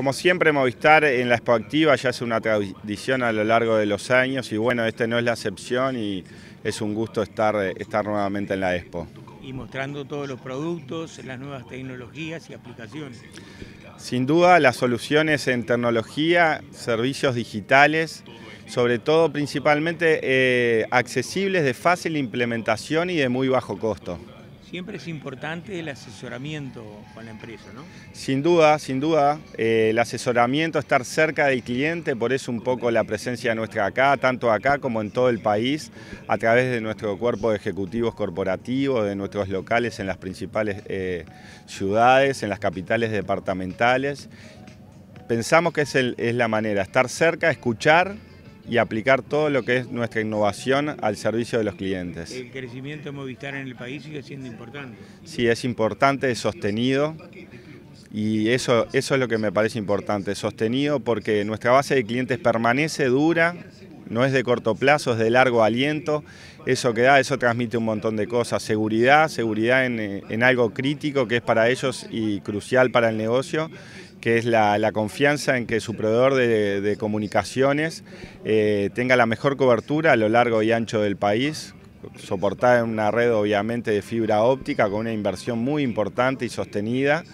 Como siempre, Movistar en la Expo Activa ya es una tradición a lo largo de los años y bueno, este no es la excepción y es un gusto estar, estar nuevamente en la Expo. Y mostrando todos los productos, las nuevas tecnologías y aplicaciones. Sin duda, las soluciones en tecnología, servicios digitales, sobre todo principalmente eh, accesibles de fácil implementación y de muy bajo costo. Siempre es importante el asesoramiento con la empresa, ¿no? Sin duda, sin duda. Eh, el asesoramiento, estar cerca del cliente, por eso un poco la presencia nuestra acá, tanto acá como en todo el país, a través de nuestro cuerpo de ejecutivos corporativos, de nuestros locales en las principales eh, ciudades, en las capitales departamentales. Pensamos que es, es la manera, estar cerca, escuchar y aplicar todo lo que es nuestra innovación al servicio de los clientes. El crecimiento de Movistar en el país sigue siendo importante. Sí, es importante, es sostenido. Y eso, eso es lo que me parece importante, sostenido porque nuestra base de clientes permanece, dura no es de corto plazo, es de largo aliento. Eso que da, eso transmite un montón de cosas. Seguridad, seguridad en, eh, algo crítico que es para ellos y crucial para el negocio, que es la, confianza en que su proveedor de, comunicaciones eh, tenga la mejor cobertura a lo largo y ancho del país, soportada en una red obviamente de fibra óptica con una inversión muy importante y sostenida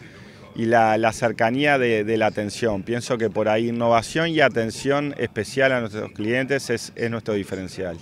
y la, cercanía de, la atención. Pienso que por ahí innovación y atención especial a nuestros clientes es nuestro diferencial.